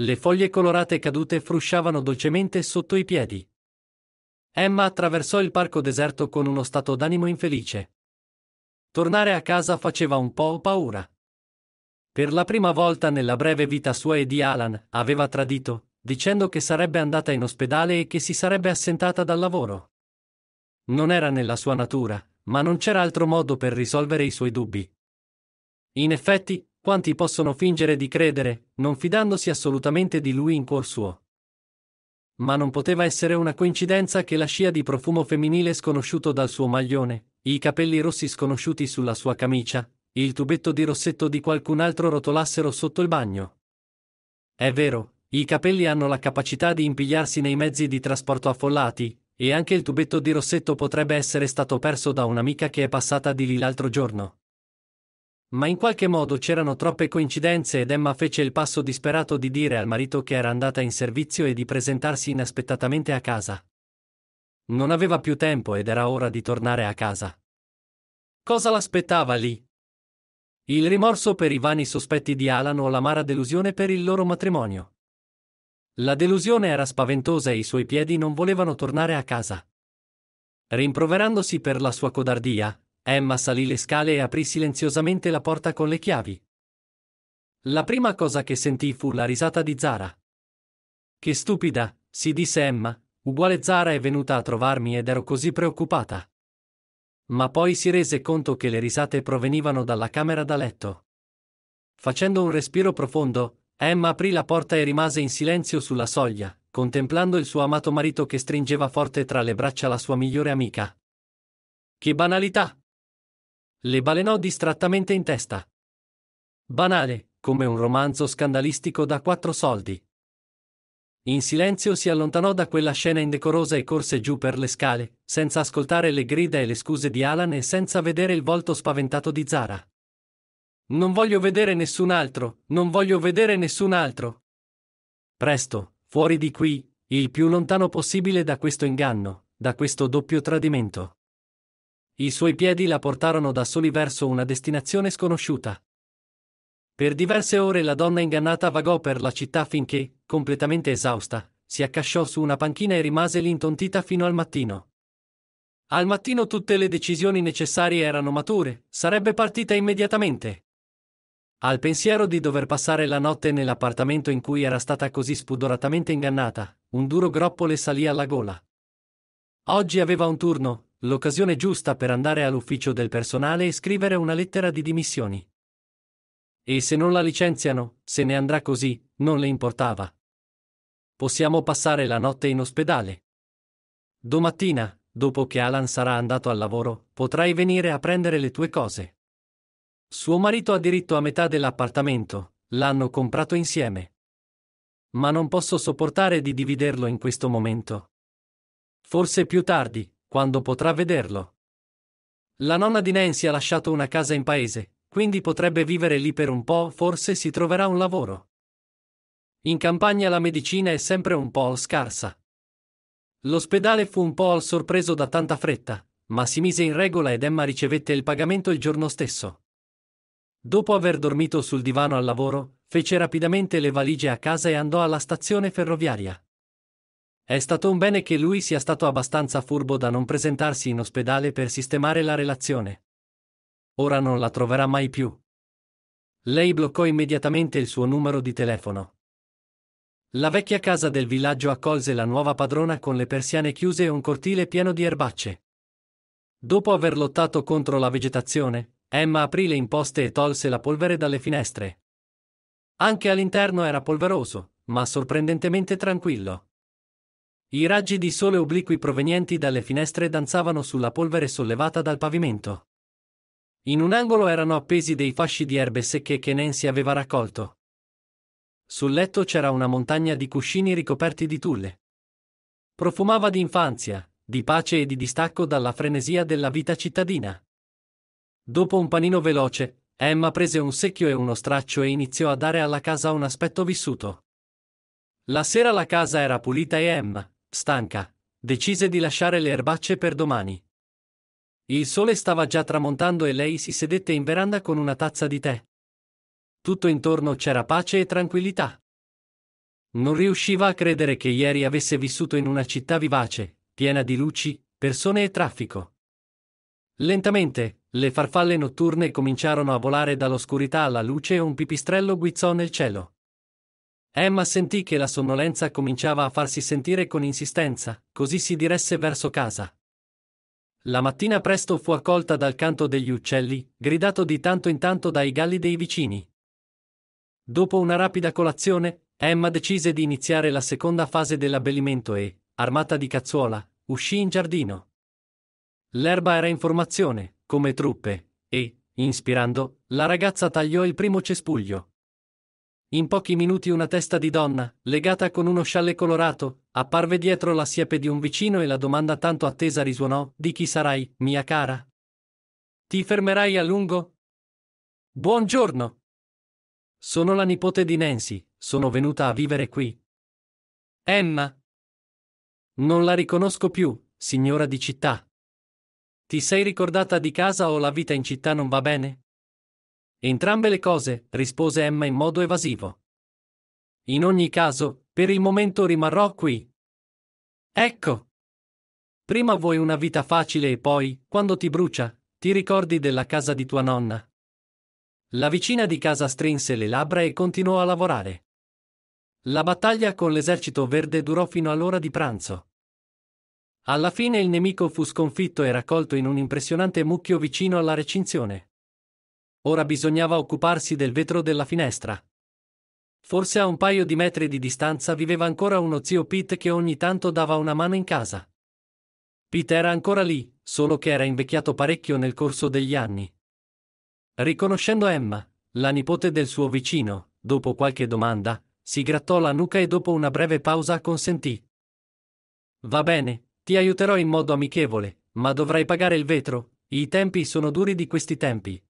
Le foglie colorate cadute frusciavano dolcemente sotto i piedi. Emma attraversò il parco deserto con uno stato d'animo infelice. Tornare a casa faceva un po' paura. Per la prima volta nella breve vita sua e di Alan, aveva tradito, dicendo che sarebbe andata in ospedale e che si sarebbe assentata dal lavoro. Non era nella sua natura, ma non c'era altro modo per risolvere i suoi dubbi. In effetti, quanti possono fingere di credere, non fidandosi assolutamente di lui in cuor suo? Ma non poteva essere una coincidenza che la scia di profumo femminile sconosciuto dal suo maglione, i capelli rossi sconosciuti sulla sua camicia, il tubetto di rossetto di qualcun altro rotolassero sotto il bagno. È vero, i capelli hanno la capacità di impigliarsi nei mezzi di trasporto affollati, e anche il tubetto di rossetto potrebbe essere stato perso da un'amica che è passata di lì l'altro giorno. Ma in qualche modo c'erano troppe coincidenze ed Emma fece il passo disperato di dire al marito che era andata in servizio e di presentarsi inaspettatamente a casa. Non aveva più tempo ed era ora di tornare a casa. Cosa l'aspettava lì? Il rimorso per i vani sospetti di Alan o l'amara delusione per il loro matrimonio. La delusione era spaventosa e i suoi piedi non volevano tornare a casa. Rimproverandosi per la sua codardia, Emma salì le scale e aprì silenziosamente la porta con le chiavi. La prima cosa che sentì fu la risata di Zara. Che stupida, si disse Emma, uguale Zara è venuta a trovarmi ed ero così preoccupata. Ma poi si rese conto che le risate provenivano dalla camera da letto. Facendo un respiro profondo, Emma aprì la porta e rimase in silenzio sulla soglia, contemplando il suo amato marito che stringeva forte tra le braccia la sua migliore amica. Che banalità! Le balenò distrattamente in testa. Banale, come un romanzo scandalistico da quattro soldi. In silenzio si allontanò da quella scena indecorosa e corse giù per le scale, senza ascoltare le grida e le scuse di Alan e senza vedere il volto spaventato di Zara. Non voglio vedere nessun altro, non voglio vedere nessun altro. Presto, fuori di qui, il più lontano possibile da questo inganno, da questo doppio tradimento. I suoi piedi la portarono da soli verso una destinazione sconosciuta. Per diverse ore la donna ingannata vagò per la città finché, completamente esausta, si accasciò su una panchina e rimase lì intontita fino al mattino. Al mattino tutte le decisioni necessarie erano mature, sarebbe partita immediatamente. Al pensiero di dover passare la notte nell'appartamento in cui era stata così spudoratamente ingannata, un duro groppo le salì alla gola. Oggi aveva un turno, l'occasione giusta per andare all'ufficio del personale e scrivere una lettera di dimissioni. E se non la licenziano, se ne andrà così, non le importava. Possiamo passare la notte in ospedale. Domattina, dopo che Alan sarà andato al lavoro, potrai venire a prendere le tue cose. Suo marito ha diritto a metà dell'appartamento, l'hanno comprato insieme. Ma non posso sopportare di dividerlo in questo momento. Forse più tardi, quando potrà vederlo. La nonna di Nancy ha lasciato una casa in paese, quindi potrebbe vivere lì per un po', forse si troverà un lavoro. In campagna la medicina è sempre un po' scarsa. L'ospedale fu un po' al sorpreso da tanta fretta, ma si mise in regola ed Emma ricevette il pagamento il giorno stesso. Dopo aver dormito sul divano al lavoro, fece rapidamente le valigie a casa e andò alla stazione ferroviaria. È stato un bene che lui sia stato abbastanza furbo da non presentarsi in ospedale per sistemare la relazione. Ora non la troverà mai più. Lei bloccò immediatamente il suo numero di telefono. La vecchia casa del villaggio accolse la nuova padrona con le persiane chiuse e un cortile pieno di erbacce. Dopo aver lottato contro la vegetazione, Emma aprì le imposte e tolse la polvere dalle finestre. Anche all'interno era polveroso, ma sorprendentemente tranquillo. I raggi di sole obliqui provenienti dalle finestre danzavano sulla polvere sollevata dal pavimento. In un angolo erano appesi dei fasci di erbe secche che Nancy aveva raccolto. Sul letto c'era una montagna di cuscini ricoperti di tulle. Profumava di infanzia, di pace e di distacco dalla frenesia della vita cittadina. Dopo un panino veloce, Emma prese un secchio e uno straccio e iniziò a dare alla casa un aspetto vissuto. La sera la casa era pulita e Emma, stanca, decise di lasciare le erbacce per domani. Il sole stava già tramontando e lei si sedette in veranda con una tazza di tè. Tutto intorno c'era pace e tranquillità. Non riusciva a credere che ieri avesse vissuto in una città vivace, piena di luci, persone e traffico. Lentamente, le farfalle notturne cominciarono a volare dall'oscurità alla luce e un pipistrello guizzò nel cielo. Emma sentì che la sonnolenza cominciava a farsi sentire con insistenza, così si diresse verso casa. La mattina presto fu accolta dal canto degli uccelli, gridato di tanto in tanto dai galli dei vicini. Dopo una rapida colazione, Emma decise di iniziare la seconda fase dell'abbellimento e, armata di cazzuola, uscì in giardino. L'erba era in formazione, come truppe, e, inspirando, la ragazza tagliò il primo cespuglio. In pochi minuti una testa di donna, legata con uno scialle colorato, apparve dietro la siepe di un vicino e la domanda tanto attesa risuonò, di chi sarai, mia cara? Ti fermerai a lungo? Buongiorno! Sono la nipote di Nancy, sono venuta a vivere qui. Emma? Non la riconosco più, signora di città. Ti sei ricordata di casa o la vita in città non va bene? Entrambe le cose, rispose Emma in modo evasivo. In ogni caso, per il momento rimarrò qui. Ecco. Prima vuoi una vita facile e poi, quando ti brucia, ti ricordi della casa di tua nonna. La vicina di casa strinse le labbra e continuò a lavorare. La battaglia con l'esercito verde durò fino all'ora di pranzo. Alla fine il nemico fu sconfitto e raccolto in un impressionante mucchio vicino alla recinzione. Ora bisognava occuparsi del vetro della finestra. Forse a un paio di metri di distanza viveva ancora uno zio Pete che ogni tanto dava una mano in casa. Pete era ancora lì, solo che era invecchiato parecchio nel corso degli anni. Riconoscendo Emma, la nipote del suo vicino, dopo qualche domanda, si grattò la nuca e dopo una breve pausa consentì. Va bene, ti aiuterò in modo amichevole, ma dovrai pagare il vetro, i tempi sono duri di questi tempi.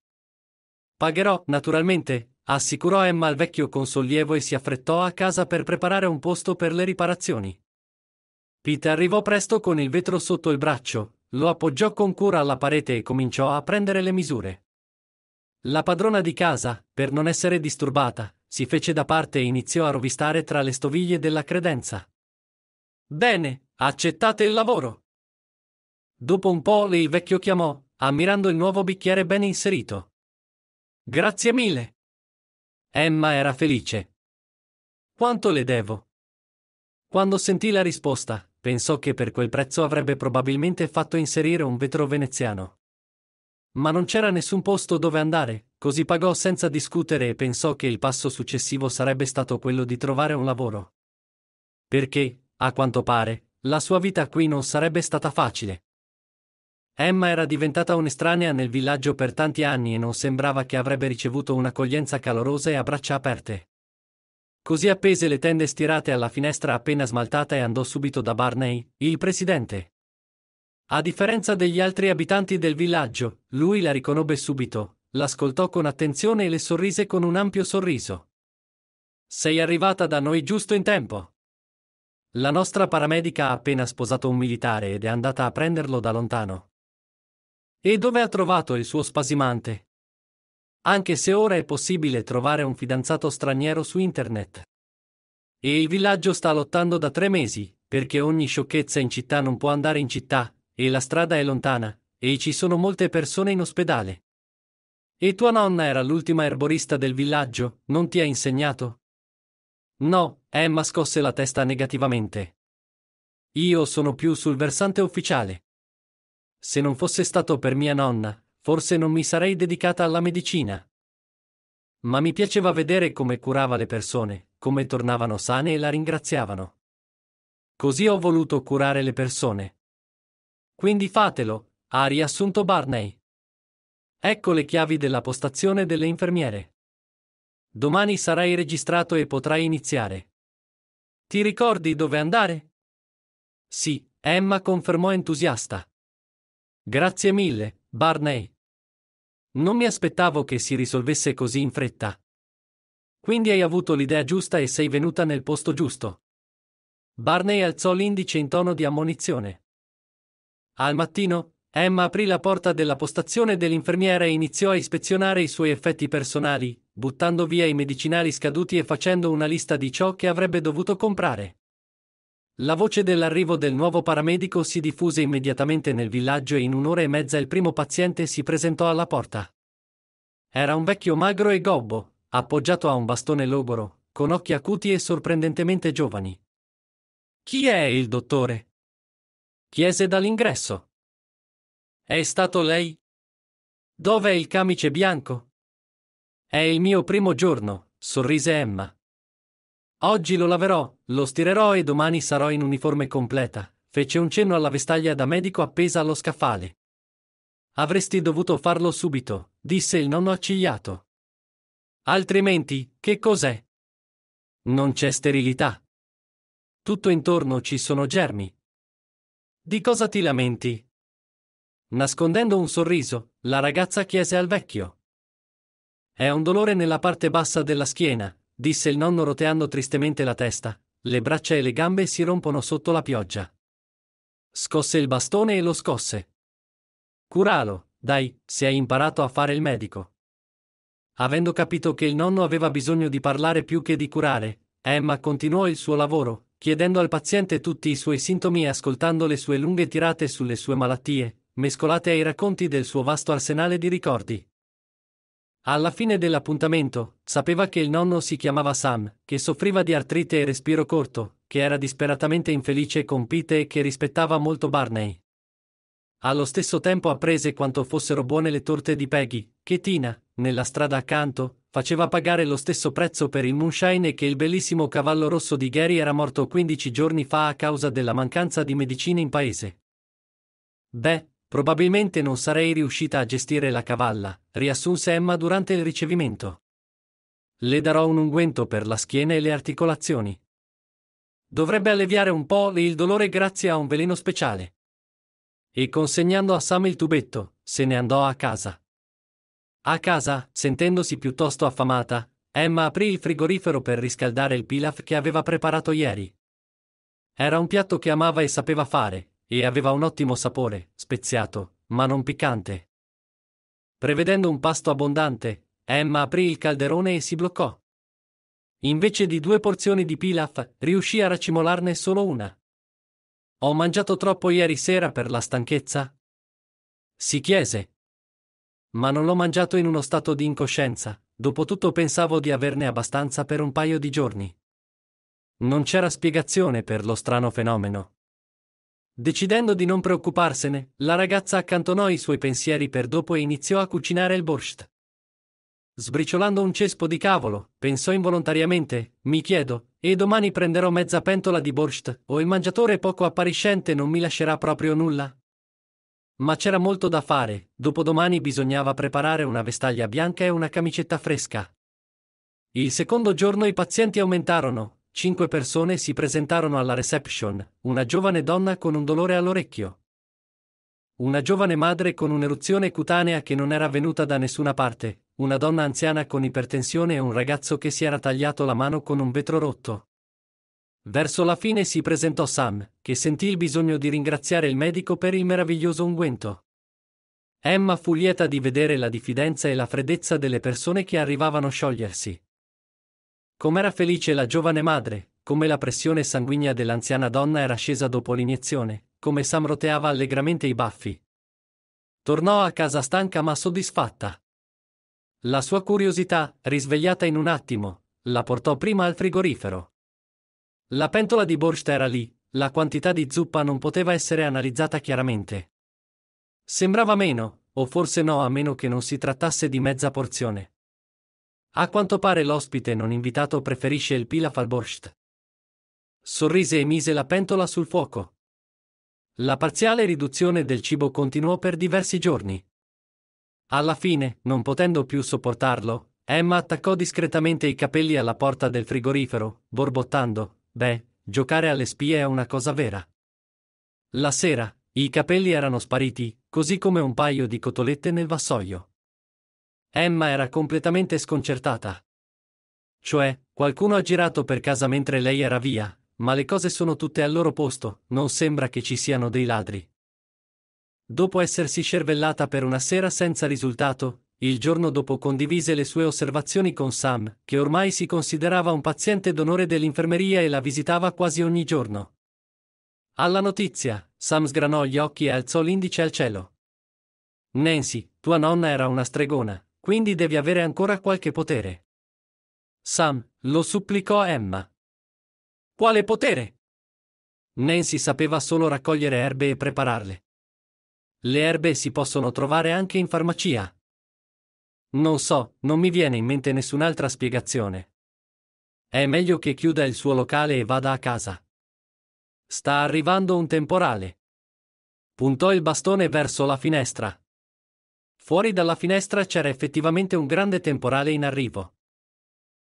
Pagherò, naturalmente, assicurò Emma al vecchio con sollievo e si affrettò a casa per preparare un posto per le riparazioni. Pete arrivò presto con il vetro sotto il braccio, lo appoggiò con cura alla parete e cominciò a prendere le misure. La padrona di casa, per non essere disturbata, si fece da parte e iniziò a rovistare tra le stoviglie della credenza. Bene, accettate il lavoro. Dopo un po' il vecchio chiamò, ammirando il nuovo bicchiere ben inserito. Grazie mille. Emma era felice. Quanto le devo? Quando sentì la risposta, pensò che per quel prezzo avrebbe probabilmente fatto inserire un vetro veneziano. Ma non c'era nessun posto dove andare, così pagò senza discutere e pensò che il passo successivo sarebbe stato quello di trovare un lavoro. Perché, a quanto pare, la sua vita qui non sarebbe stata facile. Emma era diventata un'estranea nel villaggio per tanti anni e non sembrava che avrebbe ricevuto un'accoglienza calorosa e a braccia aperte. Così appese le tende stirate alla finestra appena smaltata e andò subito da Barney, il presidente. A differenza degli altri abitanti del villaggio, lui la riconobbe subito, l'ascoltò con attenzione e le sorrise con un ampio sorriso. Sei arrivata da noi giusto in tempo. La nostra paramedica ha appena sposato un militare ed è andata a prenderlo da lontano. E dove ha trovato il suo spasimante? Anche se ora è possibile trovare un fidanzato straniero su internet. E il villaggio sta lottando da tre mesi, perché ogni sciocchezza in città non può andare in città, e la strada è lontana, e ci sono molte persone in ospedale. E tua nonna era l'ultima erborista del villaggio, non ti ha insegnato? No, Emma scosse la testa negativamente. Io sono più sul versante ufficiale. Se non fosse stato per mia nonna, forse non mi sarei dedicata alla medicina. Ma mi piaceva vedere come curava le persone, come tornavano sane e la ringraziavano. Così ho voluto curare le persone. Quindi fatelo, ha riassunto Barney. Ecco le chiavi della postazione delle infermiere. Domani sarai registrato e potrai iniziare. Ti ricordi dove andare? Sì, Emma confermò entusiasta. Grazie mille, Barney. Non mi aspettavo che si risolvesse così in fretta. Quindi hai avuto l'idea giusta e sei venuta nel posto giusto. Barney alzò l'indice in tono di ammonizione. Al mattino, Emma aprì la porta della postazione dell'infermiera e iniziò a ispezionare i suoi effetti personali, buttando via i medicinali scaduti e facendo una lista di ciò che avrebbe dovuto comprare. La voce dell'arrivo del nuovo paramedico si diffuse immediatamente nel villaggio e in un'ora e mezza il primo paziente si presentò alla porta. Era un vecchio magro e gobbo, appoggiato a un bastone logoro, con occhi acuti e sorprendentemente giovani. Chi è il dottore? chiese dall'ingresso. È stato lei? Dov'è il camice bianco? È il mio primo giorno, sorrise Emma. Oggi lo laverò, lo stirerò e domani sarò in uniforme completa, fece un cenno alla vestaglia da medico appesa allo scaffale. Avresti dovuto farlo subito, disse il nonno accigliato. Altrimenti, che cos'è? Non c'è sterilità. Tutto intorno ci sono germi. Di cosa ti lamenti? Nascondendo un sorriso, la ragazza chiese al vecchio. È un dolore nella parte bassa della schiena, disse il nonno roteando tristemente la testa, le braccia e le gambe si rompono sotto la pioggia. Scosse il bastone e lo scosse. Curalo, dai, se hai imparato a fare il medico. Avendo capito che il nonno aveva bisogno di parlare più che di curare, Emma continuò il suo lavoro, chiedendo al paziente tutti i suoi sintomi e ascoltando le sue lunghe tirate sulle sue malattie, mescolate ai racconti del suo vasto arsenale di ricordi. Alla fine dell'appuntamento, sapeva che il nonno si chiamava Sam, che soffriva di artrite e respiro corto, che era disperatamente infelice con Pete e che rispettava molto Barney. Allo stesso tempo apprese quanto fossero buone le torte di Peggy, che Tina, nella strada accanto, faceva pagare lo stesso prezzo per il moonshine e che il bellissimo cavallo rosso di Gary era morto 15 giorni fa a causa della mancanza di medicine in paese. Beh, Probabilmente non sarei riuscita a gestire la cavalla, riassunse Emma durante il ricevimento. Le darò un unguento per la schiena e le articolazioni. Dovrebbe alleviare un po' il dolore grazie a un veleno speciale. E consegnando a Sam il tubetto, se ne andò a casa. A casa, sentendosi piuttosto affamata, Emma aprì il frigorifero per riscaldare il pilaf che aveva preparato ieri. Era un piatto che amava e sapeva fare, e aveva un ottimo sapore, speziato, ma non piccante. Prevedendo un pasto abbondante, Emma aprì il calderone e si bloccò. Invece di due porzioni di pilaf, riuscì a racimolarne solo una. Ho mangiato troppo ieri sera per la stanchezza? Si chiese. Ma non l'ho mangiato in uno stato di incoscienza, dopotutto pensavo di averne abbastanza per un paio di giorni. Non c'era spiegazione per lo strano fenomeno. Decidendo di non preoccuparsene, la ragazza accantonò i suoi pensieri per dopo e iniziò a cucinare il borscht. Sbriciolando un cespo di cavolo, pensò involontariamente, mi chiedo, e domani prenderò mezza pentola di borscht, o il mangiatore poco appariscente non mi lascerà proprio nulla? Ma c'era molto da fare, dopodomani bisognava preparare una vestaglia bianca e una camicetta fresca. Il secondo giorno i pazienti aumentarono, Cinque persone si presentarono alla reception, una giovane donna con un dolore all'orecchio. Una giovane madre con un'eruzione cutanea che non era venuta da nessuna parte, una donna anziana con ipertensione e un ragazzo che si era tagliato la mano con un vetro rotto. Verso la fine si presentò Sam, che sentì il bisogno di ringraziare il medico per il meraviglioso unguento. Emma fu lieta di vedere la diffidenza e la freddezza delle persone che arrivavano a sciogliersi. Com'era felice la giovane madre, come la pressione sanguigna dell'anziana donna era scesa dopo l'iniezione, come Sam roteava allegramente i baffi. Tornò a casa stanca ma soddisfatta. La sua curiosità, risvegliata in un attimo, la portò prima al frigorifero. La pentola di Borscht era lì, la quantità di zuppa non poteva essere analizzata chiaramente. Sembrava meno, o forse no a meno che non si trattasse di mezza porzione. A quanto pare l'ospite non invitato preferisce il pilaf al borscht. Sorrise e mise la pentola sul fuoco. La parziale riduzione del cibo continuò per diversi giorni. Alla fine, non potendo più sopportarlo, Emma attaccò discretamente i capelli alla porta del frigorifero, borbottando, beh, giocare alle spie è una cosa vera. La sera, i capelli erano spariti, così come un paio di cotolette nel vassoio. Emma era completamente sconcertata. Cioè, qualcuno ha girato per casa mentre lei era via, ma le cose sono tutte al loro posto, non sembra che ci siano dei ladri. Dopo essersi scervellata per una sera senza risultato, il giorno dopo condivise le sue osservazioni con Sam, che ormai si considerava un paziente d'onore dell'infermeria e la visitava quasi ogni giorno. Alla notizia, Sam sgranò gli occhi e alzò l'indice al cielo. Nancy, tua nonna era una stregona, quindi devi avere ancora qualche potere. Sam, lo supplicò a Emma. Quale potere? Nancy sapeva solo raccogliere erbe e prepararle. Le erbe si possono trovare anche in farmacia. Non so, non mi viene in mente nessun'altra spiegazione. È meglio che chiuda il suo locale e vada a casa. Sta arrivando un temporale. Puntò il bastone verso la finestra. Fuori dalla finestra c'era effettivamente un grande temporale in arrivo.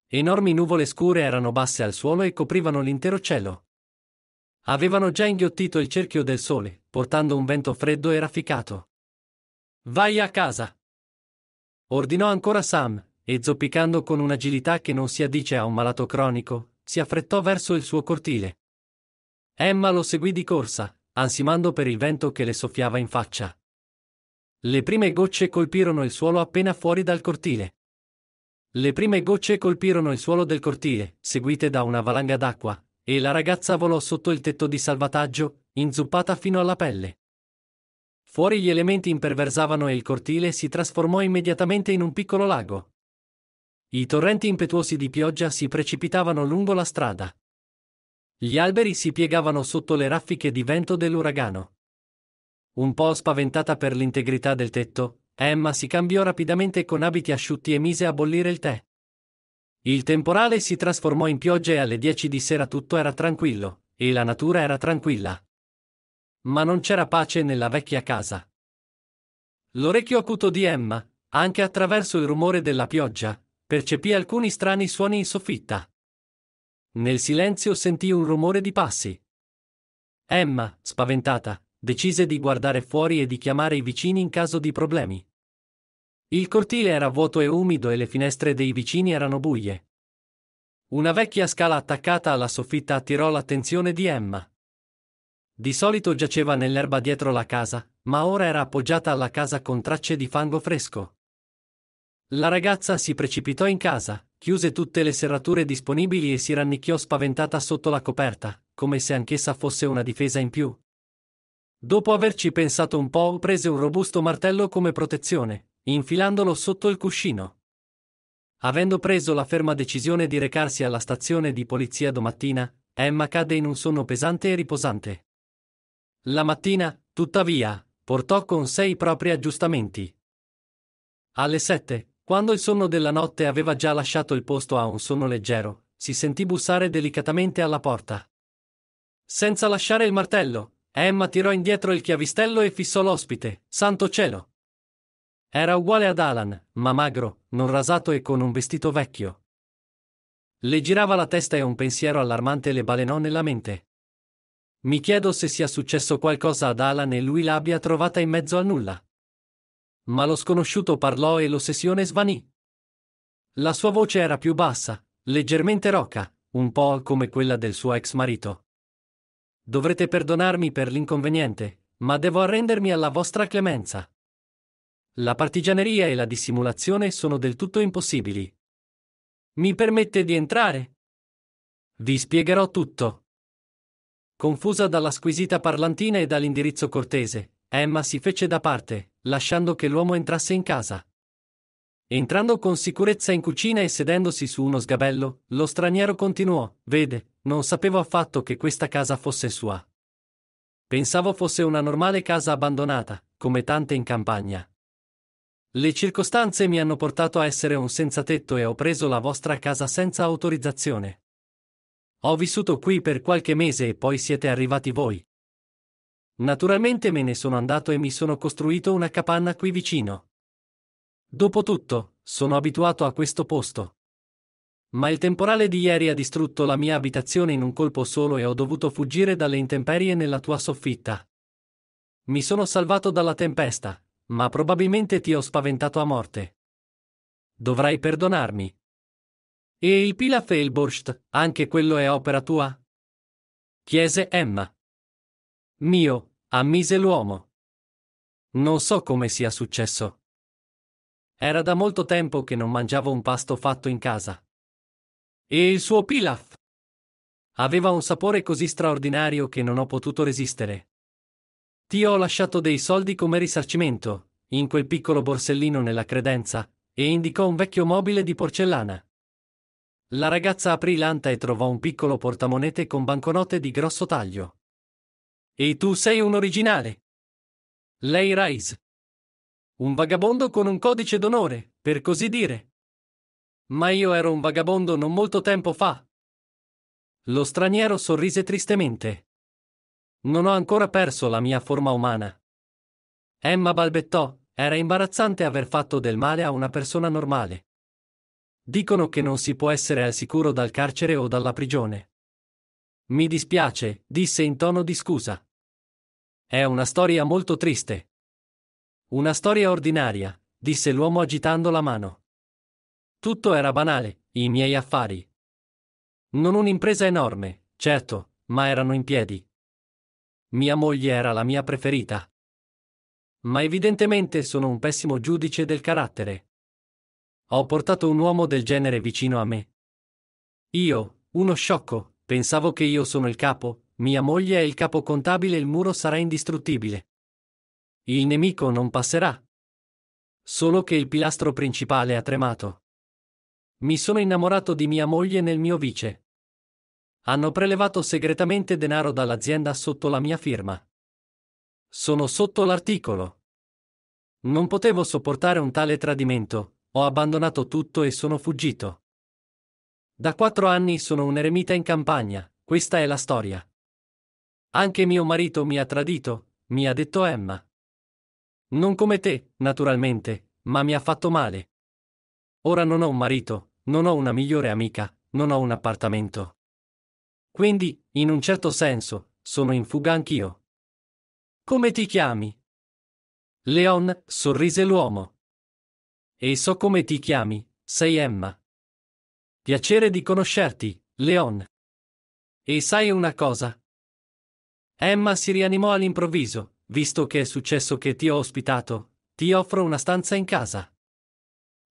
Enormi nuvole scure erano basse al suolo e coprivano l'intero cielo. Avevano già inghiottito il cerchio del sole, portando un vento freddo e rafficato. Vai a casa! Ordinò ancora Sam, e zoppicando con un'agilità che non si addice a un malato cronico, si affrettò verso il suo cortile. Emma lo seguì di corsa, ansimando per il vento che le soffiava in faccia. Le prime gocce colpirono il suolo appena fuori dal cortile. Le prime gocce colpirono il suolo del cortile, seguite da una valanga d'acqua, e la ragazza volò sotto il tetto di salvataggio, inzuppata fino alla pelle. Fuori gli elementi imperversavano e il cortile si trasformò immediatamente in un piccolo lago. I torrenti impetuosi di pioggia si precipitavano lungo la strada. Gli alberi si piegavano sotto le raffiche di vento dell'uragano. Un po' spaventata per l'integrità del tetto, Emma si cambiò rapidamente con abiti asciutti e mise a bollire il tè. Il temporale si trasformò in pioggia e alle 10 di sera tutto era tranquillo, e la natura era tranquilla. Ma non c'era pace nella vecchia casa. L'orecchio acuto di Emma, anche attraverso il rumore della pioggia, percepì alcuni strani suoni in soffitta. Nel silenzio sentì un rumore di passi. Emma, spaventata, decise di guardare fuori e di chiamare i vicini in caso di problemi. Il cortile era vuoto e umido e le finestre dei vicini erano buie. Una vecchia scala attaccata alla soffitta attirò l'attenzione di Emma. Di solito giaceva nell'erba dietro la casa, ma ora era appoggiata alla casa con tracce di fango fresco. La ragazza si precipitò in casa, chiuse tutte le serrature disponibili e si rannicchiò spaventata sotto la coperta, come se anch'essa fosse una difesa in più. Dopo averci pensato un po', prese un robusto martello come protezione, infilandolo sotto il cuscino. Avendo preso la ferma decisione di recarsi alla stazione di polizia domattina, Emma cadde in un sonno pesante e riposante. La mattina, tuttavia, portò con sé i propri aggiustamenti. Alle sette, quando il sonno della notte aveva già lasciato il posto a un sonno leggero, si sentì bussare delicatamente alla porta. Senza lasciare il martello, Emma tirò indietro il chiavistello e fissò l'ospite. Santo cielo! Era uguale ad Alan, ma magro, non rasato e con un vestito vecchio. Le girava la testa e un pensiero allarmante le balenò nella mente. Mi chiedo se sia successo qualcosa ad Alan e lui l'abbia trovata in mezzo a nulla. Ma lo sconosciuto parlò e l'ossessione svanì. La sua voce era più bassa, leggermente roca, un po' come quella del suo ex marito. Dovrete perdonarmi per l'inconveniente, ma devo arrendermi alla vostra clemenza. La partigianeria e la dissimulazione sono del tutto impossibili. Mi permette di entrare? Vi spiegherò tutto. Confusa dalla squisita parlantina e dall'indirizzo cortese, Emma si fece da parte, lasciando che l'uomo entrasse in casa. Entrando con sicurezza in cucina e sedendosi su uno sgabello, lo straniero continuò, vede, non sapevo affatto che questa casa fosse sua. Pensavo fosse una normale casa abbandonata, come tante in campagna. Le circostanze mi hanno portato a essere un senza tetto e ho preso la vostra casa senza autorizzazione. Ho vissuto qui per qualche mese e poi siete arrivati voi. Naturalmente me ne sono andato e mi sono costruito una capanna qui vicino. Dopotutto, sono abituato a questo posto. Ma il temporale di ieri ha distrutto la mia abitazione in un colpo solo e ho dovuto fuggire dalle intemperie nella tua soffitta. Mi sono salvato dalla tempesta, ma probabilmente ti ho spaventato a morte. Dovrai perdonarmi. E il Pilaf e il Borscht, anche quello è opera tua? Chiese Emma. Mio, ammise l'uomo. Non so come sia successo. Era da molto tempo che non mangiavo un pasto fatto in casa. E il suo pilaf? Aveva un sapore così straordinario che non ho potuto resistere. Ti ho lasciato dei soldi come risarcimento, in quel piccolo borsellino nella credenza, e indicò un vecchio mobile di porcellana. La ragazza aprì l'anta e trovò un piccolo portamonete con banconote di grosso taglio. E tu sei un originale. Lei Rise. Un vagabondo con un codice d'onore, per così dire. Ma io ero un vagabondo non molto tempo fa. Lo straniero sorrise tristemente. Non ho ancora perso la mia forma umana. Emma balbettò, era imbarazzante aver fatto del male a una persona normale. Dicono che non si può essere al sicuro dal carcere o dalla prigione. Mi dispiace, disse in tono di scusa. È una storia molto triste. Una storia ordinaria, disse l'uomo agitando la mano. Tutto era banale, i miei affari. Non un'impresa enorme, certo, ma erano in piedi. Mia moglie era la mia preferita. Ma evidentemente sono un pessimo giudice del carattere. Ho portato un uomo del genere vicino a me. Io, uno sciocco, pensavo che io sono il capo, mia moglie è il capo contabile e il muro sarà indistruttibile. Il nemico non passerà. Solo che il pilastro principale ha tremato. Mi sono innamorato di mia moglie nel mio vice. Hanno prelevato segretamente denaro dall'azienda sotto la mia firma. Sono sotto l'articolo. Non potevo sopportare un tale tradimento, ho abbandonato tutto e sono fuggito. Da quattro anni sono un eremita in campagna, questa è la storia. Anche mio marito mi ha tradito, mi ha detto Emma. Non come te, naturalmente, ma mi ha fatto male. Ora non ho un marito, non ho una migliore amica, non ho un appartamento. Quindi, in un certo senso, sono in fuga anch'io. Come ti chiami? Leon, sorrise l'uomo. E so come ti chiami, sei Emma. Piacere di conoscerti, Leon. E sai una cosa? Emma si rianimò all'improvviso, visto che è successo che ti ho ospitato, ti offro una stanza in casa.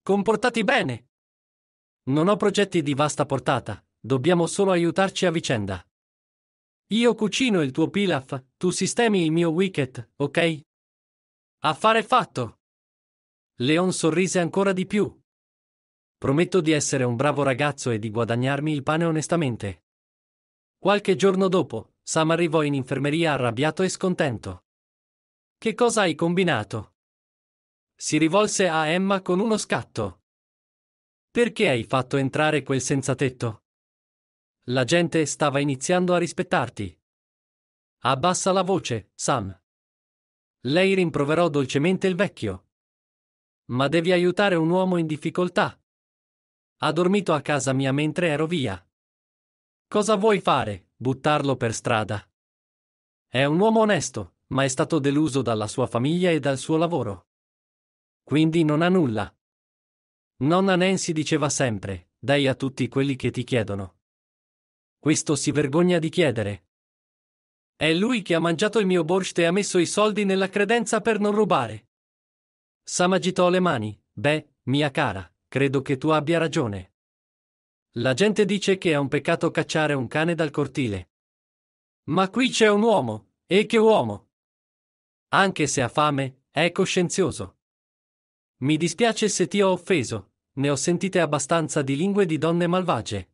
Comportati bene! Non ho progetti di vasta portata, dobbiamo solo aiutarci a vicenda. Io cucino il tuo pilaf, tu sistemi il mio wicket, ok? Affare fatto! Leon sorrise ancora di più. Prometto di essere un bravo ragazzo e di guadagnarmi il pane onestamente. Qualche giorno dopo, Sam arrivò in infermeria arrabbiato e scontento. Che cosa hai combinato? Si rivolse a Emma con uno scatto. Perché hai fatto entrare quel senzatetto? La gente stava iniziando a rispettarti. Abbassa la voce, Sam. Lei rimproverò dolcemente il vecchio. Ma devi aiutare un uomo in difficoltà. Ha dormito a casa mia mentre ero via. Cosa vuoi fare, buttarlo per strada? È un uomo onesto, ma è stato deluso dalla sua famiglia e dal suo lavoro. Quindi non ha nulla. Nonna Nancy diceva sempre, dai a tutti quelli che ti chiedono. Questo si vergogna di chiedere. È lui che ha mangiato il mio borscht e ha messo i soldi nella credenza per non rubare. Sam agitò le mani. Beh, mia cara, credo che tu abbia ragione. La gente dice che è un peccato cacciare un cane dal cortile. Ma qui c'è un uomo, e che uomo! Anche se ha fame, è coscienzioso. Mi dispiace se ti ho offeso, ne ho sentite abbastanza di lingue di donne malvagie.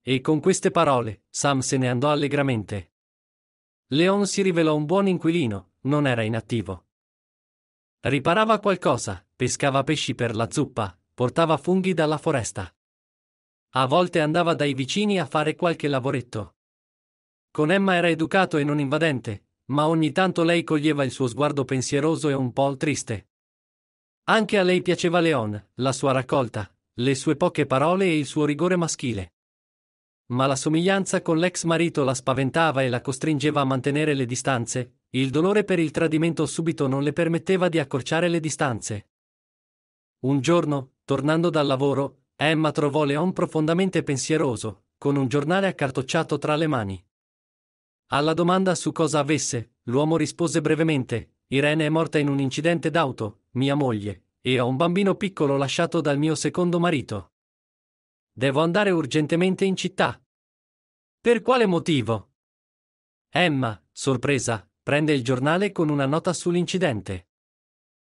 E con queste parole, Sam se ne andò allegramente. Leon si rivelò un buon inquilino, non era inattivo. Riparava qualcosa, pescava pesci per la zuppa, portava funghi dalla foresta. A volte andava dai vicini a fare qualche lavoretto. Con Emma era educato e non invadente, ma ogni tanto lei coglieva il suo sguardo pensieroso e un po' triste. Anche a lei piaceva Leon, la sua raccolta, le sue poche parole e il suo rigore maschile. Ma la somiglianza con l'ex marito la spaventava e la costringeva a mantenere le distanze, il dolore per il tradimento subito non le permetteva di accorciare le distanze. Un giorno, tornando dal lavoro, Emma trovò Leon profondamente pensieroso, con un giornale accartocciato tra le mani. Alla domanda su cosa avesse, l'uomo rispose brevemente, Irene è morta in un incidente d'auto, mia moglie, e ho un bambino piccolo lasciato dal mio secondo marito. Devo andare urgentemente in città. Per quale motivo? Emma, sorpresa, prende il giornale con una nota sull'incidente.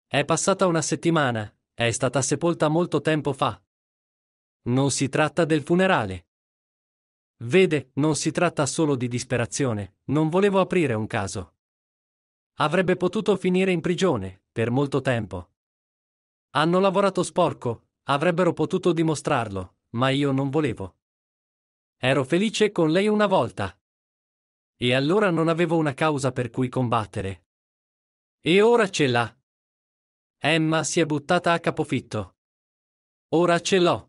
È passata una settimana, è stata sepolta molto tempo fa. Non si tratta del funerale. Vede, non si tratta solo di disperazione, non volevo aprire un caso. Avrebbe potuto finire in prigione, per molto tempo. Hanno lavorato sporco, avrebbero potuto dimostrarlo, ma io non volevo. Ero felice con lei una volta. E allora non avevo una causa per cui combattere. E ora ce l'ha. Emma si è buttata a capofitto. Ora ce l'ho.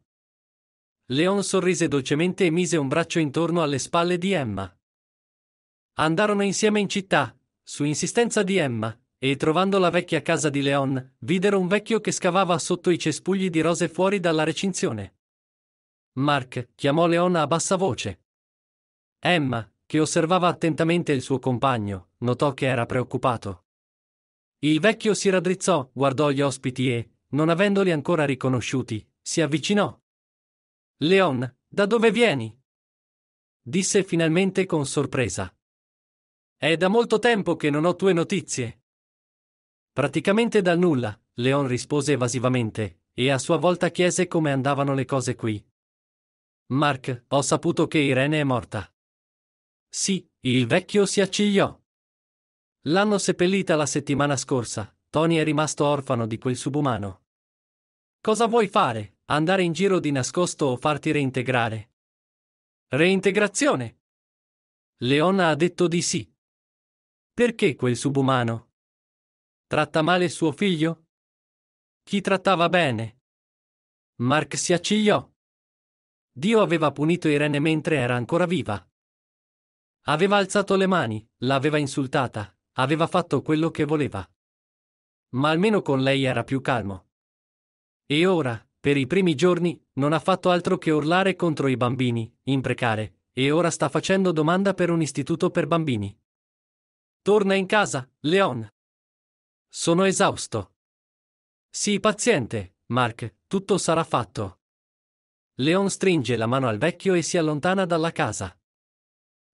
Leon sorrise dolcemente e mise un braccio intorno alle spalle di Emma. Andarono insieme in città, su insistenza di Emma, e trovando la vecchia casa di Leon, videro un vecchio che scavava sotto i cespugli di rose fuori dalla recinzione. Mark chiamò Leon a bassa voce. Emma, che osservava attentamente il suo compagno, notò che era preoccupato. Il vecchio si raddrizzò, guardò gli ospiti e, non avendoli ancora riconosciuti, si avvicinò. Leon, da dove vieni? disse finalmente con sorpresa. È da molto tempo che non ho tue notizie. Praticamente dal nulla, Leon rispose evasivamente, e a sua volta chiese come andavano le cose qui. Mark, ho saputo che Irene è morta. Sì, il vecchio si accigliò. L'hanno seppellita la settimana scorsa, Tony è rimasto orfano di quel subumano. Cosa vuoi fare? Andare in giro di nascosto o farti reintegrare? Reintegrazione? Leona ha detto di sì. Perché quel subumano? Tratta male suo figlio? Chi trattava bene? Mark si accigliò. Dio aveva punito Irene mentre era ancora viva. Aveva alzato le mani, l'aveva insultata, aveva fatto quello che voleva. Ma almeno con lei era più calmo. E ora? Per i primi giorni non ha fatto altro che urlare contro i bambini, imprecare, e ora sta facendo domanda per un istituto per bambini. Torna in casa, Leon. Sono esausto. Sii paziente, Mark, tutto sarà fatto. Leon stringe la mano al vecchio e si allontana dalla casa.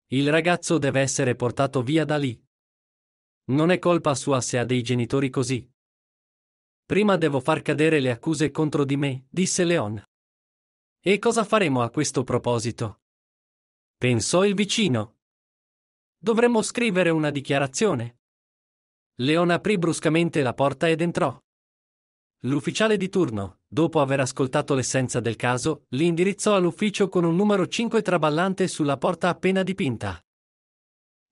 Il ragazzo deve essere portato via da lì. Non è colpa sua se ha dei genitori così. Prima devo far cadere le accuse contro di me, disse Leon. E cosa faremo a questo proposito? Pensò il vicino. Dovremmo scrivere una dichiarazione. Leon aprì bruscamente la porta ed entrò. L'ufficiale di turno, dopo aver ascoltato l'essenza del caso, li indirizzò all'ufficio con un numero 5 traballante sulla porta appena dipinta.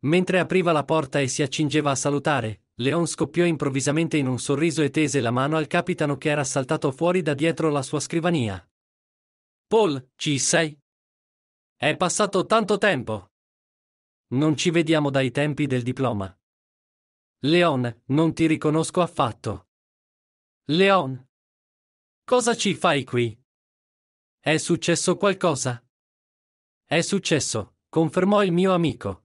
Mentre apriva la porta e si accingeva a salutare, Leon scoppiò improvvisamente in un sorriso e tese la mano al capitano che era saltato fuori da dietro la sua scrivania. Paul, ci sei? È passato tanto tempo. Non ci vediamo dai tempi del diploma. Leon, non ti riconosco affatto. Leon. Cosa ci fai qui? È successo qualcosa? È successo, confermò il mio amico.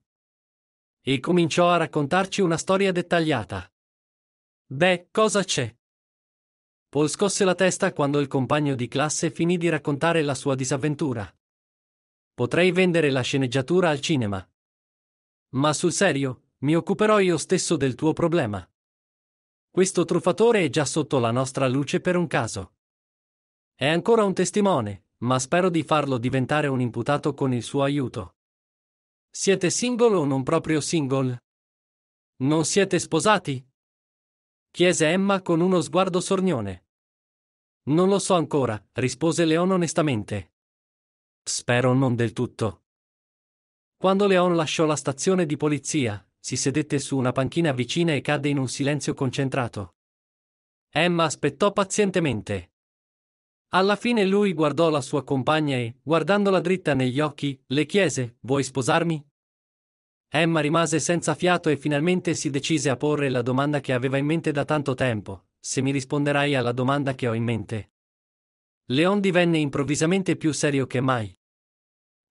E cominciò a raccontarci una storia dettagliata. Beh, cosa c'è? Paul scosse la testa quando il compagno di classe finì di raccontare la sua disavventura. Potrei vendere la sceneggiatura al cinema. Ma sul serio, mi occuperò io stesso del tuo problema. Questo truffatore è già sotto la nostra luce per un caso. È ancora un testimone, ma spero di farlo diventare un imputato con il suo aiuto. Siete single o non proprio single? Non siete sposati? Chiese Emma con uno sguardo sornione. Non lo so ancora, rispose Leon onestamente. Spero non del tutto. Quando Leon lasciò la stazione di polizia, si sedette su una panchina vicina e cadde in un silenzio concentrato. Emma aspettò pazientemente. Alla fine lui guardò la sua compagna e, guardandola dritta negli occhi, le chiese, vuoi sposarmi? Emma rimase senza fiato e finalmente si decise a porre la domanda che aveva in mente da tanto tempo, se mi risponderai alla domanda che ho in mente. Leon divenne improvvisamente più serio che mai.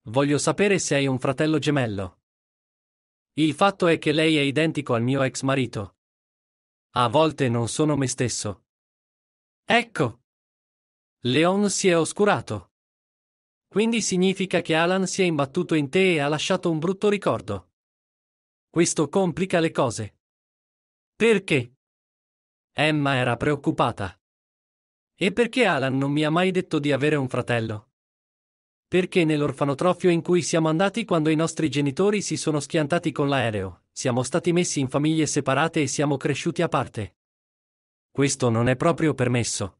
Voglio sapere se hai un fratello gemello. Il fatto è che lei è identico al mio ex marito. A volte non sono me stesso. Ecco, Leon si è oscurato. Quindi significa che Alan si è imbattuto in te e ha lasciato un brutto ricordo. Questo complica le cose. Perché? Emma era preoccupata. E perché Alan non mi ha mai detto di avere un fratello? Perché nell'orfanotrofio in cui siamo andati quando i nostri genitori si sono schiantati con l'aereo, siamo stati messi in famiglie separate e siamo cresciuti a parte. Questo non è proprio permesso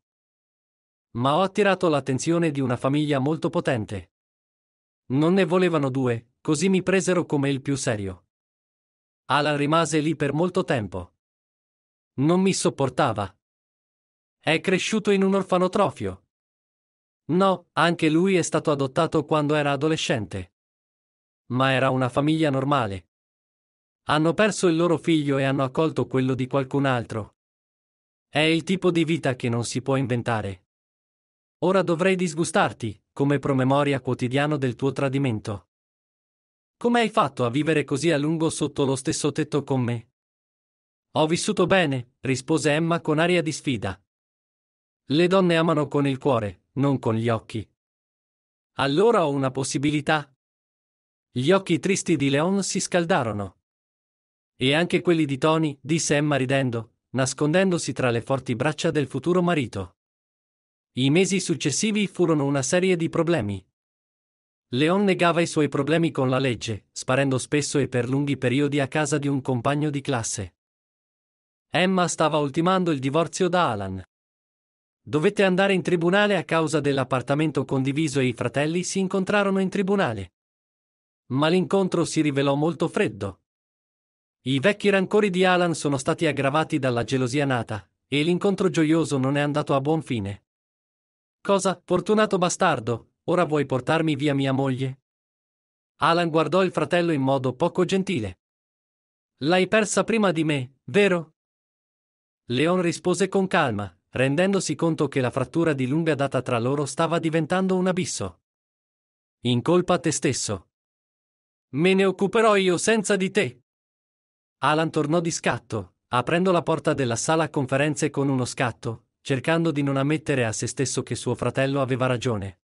ma ho attirato l'attenzione di una famiglia molto potente. Non ne volevano due, così mi presero come il più serio. Alan rimase lì per molto tempo. Non mi sopportava. È cresciuto in un orfanotrofio. No, anche lui è stato adottato quando era adolescente. Ma era una famiglia normale. Hanno perso il loro figlio e hanno accolto quello di qualcun altro. È il tipo di vita che non si può inventare. Ora dovrei disgustarti, come promemoria quotidiano del tuo tradimento. Come hai fatto a vivere così a lungo sotto lo stesso tetto con me? Ho vissuto bene, rispose Emma con aria di sfida. Le donne amano con il cuore, non con gli occhi. Allora ho una possibilità? Gli occhi tristi di Leon si scaldarono. E anche quelli di Tony, disse Emma ridendo, nascondendosi tra le forti braccia del futuro marito. I mesi successivi furono una serie di problemi. Leon negava i suoi problemi con la legge, sparendo spesso e per lunghi periodi a casa di un compagno di classe. Emma stava ultimando il divorzio da Alan. Dovette andare in tribunale a causa dell'appartamento condiviso e i fratelli si incontrarono in tribunale. Ma l'incontro si rivelò molto freddo. I vecchi rancori di Alan sono stati aggravati dalla gelosia nata, e l'incontro gioioso non è andato a buon fine. Cosa, fortunato bastardo, ora vuoi portarmi via mia moglie? Alan guardò il fratello in modo poco gentile. L'hai persa prima di me, vero? Leon rispose con calma, rendendosi conto che la frattura di lunga data tra loro stava diventando un abisso. In colpa a te stesso. Me ne occuperò io senza di te. Alan tornò di scatto, aprendo la porta della sala conferenze con uno scatto, cercando di non ammettere a se stesso che suo fratello aveva ragione.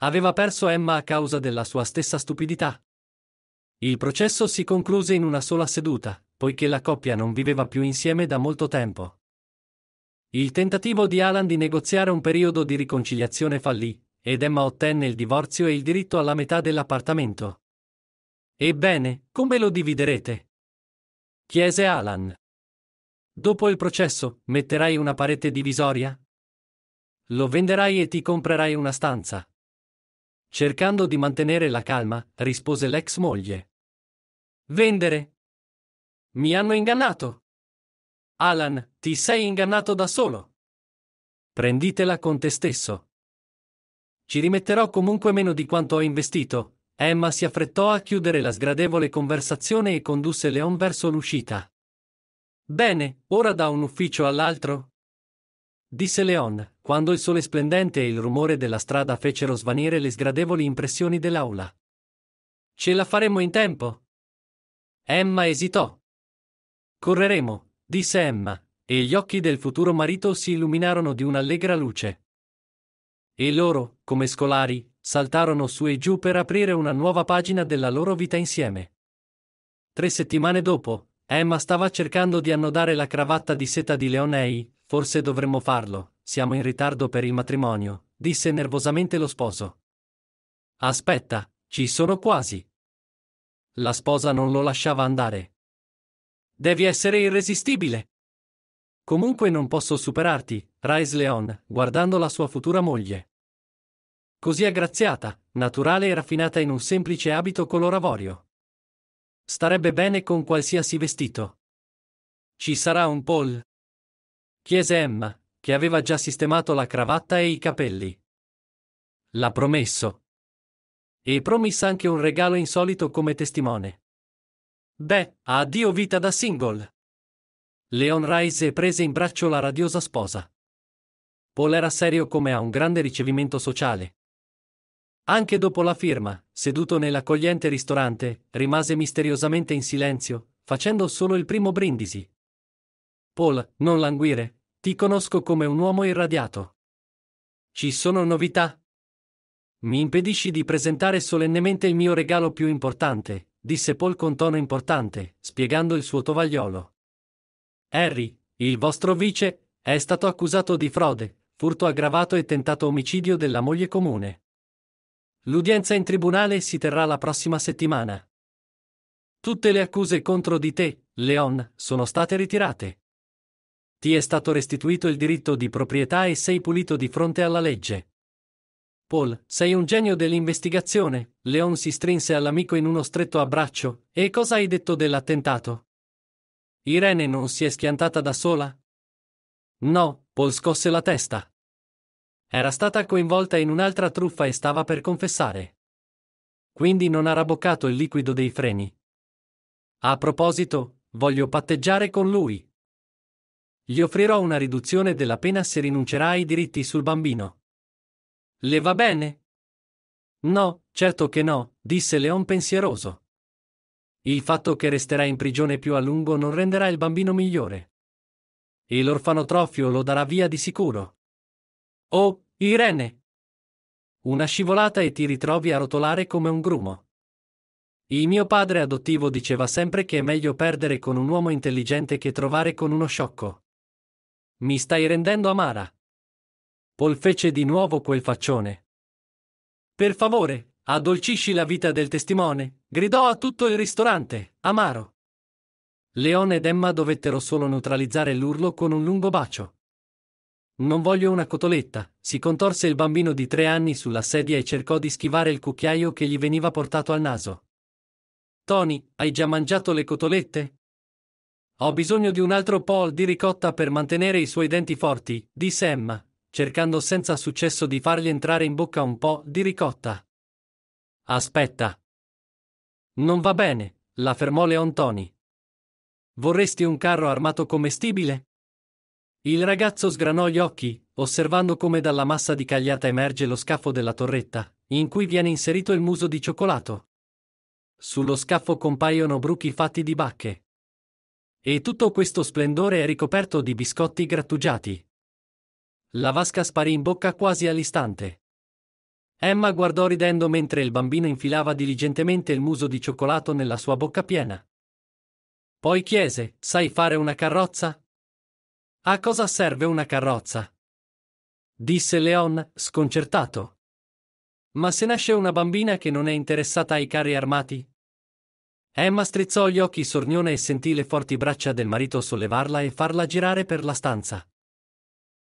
Aveva perso Emma a causa della sua stessa stupidità. Il processo si concluse in una sola seduta, poiché la coppia non viveva più insieme da molto tempo. Il tentativo di Alan di negoziare un periodo di riconciliazione fallì, ed Emma ottenne il divorzio e il diritto alla metà dell'appartamento. Ebbene, come lo dividerete? chiese Alan. Dopo il processo, metterai una parete divisoria? Lo venderai e ti comprerai una stanza. Cercando di mantenere la calma, rispose l'ex moglie. Vendere? Mi hanno ingannato. Alan, ti sei ingannato da solo. Prenditela con te stesso. Ci rimetterò comunque meno di quanto ho investito. Emma si affrettò a chiudere la sgradevole conversazione e condusse Leon verso l'uscita. Bene, ora da un ufficio all'altro? disse Leon, quando il sole splendente e il rumore della strada fecero svanire le sgradevoli impressioni dell'aula. Ce la faremo in tempo? Emma esitò. Correremo, disse Emma, e gli occhi del futuro marito si illuminarono di un'allegra luce. E loro, come scolari, saltarono su e giù per aprire una nuova pagina della loro vita insieme. Tre settimane dopo, Emma eh, stava cercando di annodare la cravatta di seta di Leonei, forse dovremmo farlo, siamo in ritardo per il matrimonio, disse nervosamente lo sposo. Aspetta, ci sono quasi. La sposa non lo lasciava andare. Devi essere irresistibile. Comunque non posso superarti, Rice Leon, guardando la sua futura moglie. Così aggraziata, naturale e raffinata in un semplice abito color avorio. Starebbe bene con qualsiasi vestito. Ci sarà un poll? chiese Emma, che aveva già sistemato la cravatta e i capelli. L'ha promesso. E promise anche un regalo insolito come testimone. Beh, addio vita da single. Leon Rice prese in braccio la radiosa sposa. Paul era serio come a un grande ricevimento sociale, anche dopo la firma, seduto nell'accogliente ristorante, rimase misteriosamente in silenzio, facendo solo il primo brindisi. Paul, non languire, ti conosco come un uomo irradiato. Ci sono novità? Mi impedisci di presentare solennemente il mio regalo più importante, disse Paul con tono importante, spiegando il suo tovagliolo. Harry, il vostro vice, è stato accusato di frode, furto aggravato e tentato omicidio della moglie comune. L'udienza in tribunale si terrà la prossima settimana. Tutte le accuse contro di te, Leon, sono state ritirate. Ti è stato restituito il diritto di proprietà e sei pulito di fronte alla legge. Paul, sei un genio dell'investigazione. Leon si strinse all'amico in uno stretto abbraccio. E cosa hai detto dell'attentato? Irene non si è schiantata da sola? No, Paul scosse la testa. Era stata coinvolta in un'altra truffa e stava per confessare. Quindi non ha raboccato il liquido dei freni. A proposito, voglio patteggiare con lui. Gli offrirò una riduzione della pena se rinuncerà ai diritti sul bambino. Le va bene? No, certo che no, disse Leon pensieroso. Il fatto che resterà in prigione più a lungo non renderà il bambino migliore. E l'orfanotrofio lo darà via di sicuro. Oh, Irene! Una scivolata e ti ritrovi a rotolare come un grumo. Il mio padre adottivo diceva sempre che è meglio perdere con un uomo intelligente che trovare con uno sciocco. Mi stai rendendo amara. Paul fece di nuovo quel faccione. Per favore, addolcisci la vita del testimone, gridò a tutto il ristorante, amaro. Leone ed Emma dovettero solo neutralizzare l'urlo con un lungo bacio. Non voglio una cotoletta, si contorse il bambino di tre anni sulla sedia e cercò di schivare il cucchiaio che gli veniva portato al naso. Tony, hai già mangiato le cotolette? Ho bisogno di un altro po' di ricotta per mantenere i suoi denti forti, disse Emma, cercando senza successo di fargli entrare in bocca un po' di ricotta. Aspetta. Non va bene, la fermò Leon Tony. Vorresti un carro armato commestibile? Il ragazzo sgranò gli occhi, osservando come dalla massa di cagliata emerge lo scafo della torretta, in cui viene inserito il muso di cioccolato. Sullo scafo compaiono bruchi fatti di bacche. E tutto questo splendore è ricoperto di biscotti grattugiati. La vasca sparì in bocca quasi all'istante. Emma guardò ridendo mentre il bambino infilava diligentemente il muso di cioccolato nella sua bocca piena. Poi chiese, sai fare una carrozza? A cosa serve una carrozza? disse Leon, sconcertato. Ma se nasce una bambina che non è interessata ai carri armati? Emma strizzò gli occhi sornione e sentì le forti braccia del marito sollevarla e farla girare per la stanza.